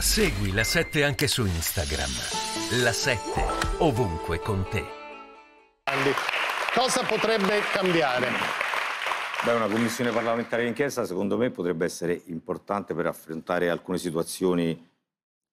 Segui la 7 anche su Instagram. La 7 ovunque con te. cosa potrebbe cambiare? Beh, una commissione parlamentare d'inchiesta secondo me potrebbe essere importante per affrontare alcune situazioni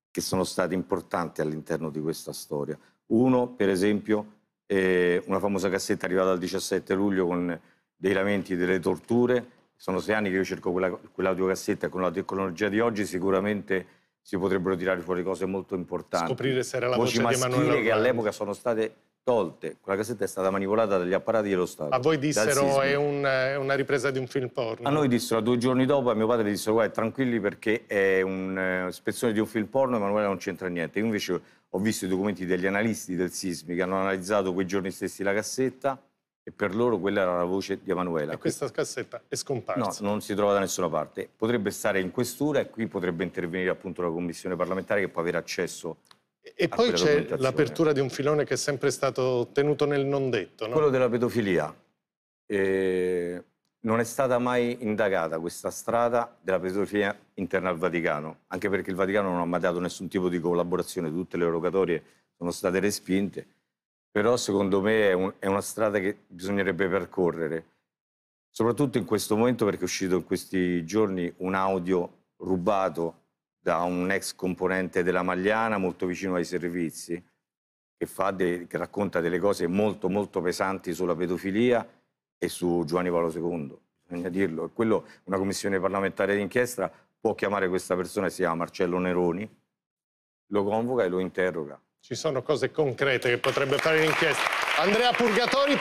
che sono state importanti all'interno di questa storia. Uno, per esempio, eh, una famosa cassetta arrivata il 17 luglio con dei lamenti delle torture. Sono sei anni che io cerco quella, quell'audiocassetta con la tecnologia di oggi, sicuramente si potrebbero tirare fuori cose molto importanti. Scoprire se era la voce, voce di Emanuele che all'epoca sono state tolte. Quella cassetta è stata manipolata dagli apparati dello Stato. A voi dissero è, un, una ripresa di un film porno? A noi dissero, due giorni dopo, a mio padre dissero guarda tranquilli perché è un'espressione eh, di un film porno Emanuele non c'entra niente. Io invece ho visto i documenti degli analisti del Sismi che hanno analizzato quei giorni stessi la cassetta e per loro quella era la voce di Emanuela. E questa cassetta è scomparsa? No, non si trova da nessuna parte. Potrebbe stare in questura e qui potrebbe intervenire appunto la commissione parlamentare che può avere accesso e poi c'è l'apertura di un filone che è sempre stato tenuto nel non detto. No? Quello della pedofilia. Eh, non è stata mai indagata questa strada della pedofilia interna al Vaticano, anche perché il Vaticano non ha mai dato nessun tipo di collaborazione, tutte le rogatorie sono state respinte però secondo me è, un, è, una strada che bisognerebbe percorrere, soprattutto in questo momento perché è uscito in questi giorni un audio rubato da un ex componente della Magliana molto vicino ai servizi, che, de, che racconta delle cose molto molto pesanti sulla pedofilia e su Giovanni Paolo II, bisogna dirlo. E quello, una commissione parlamentare d'inchiesta può chiamare questa persona, si chiama Marcello Neroni, lo convoca e lo interroga ci sono cose concrete che potrebbe fare l'inchiesta. Andrea Purgatori.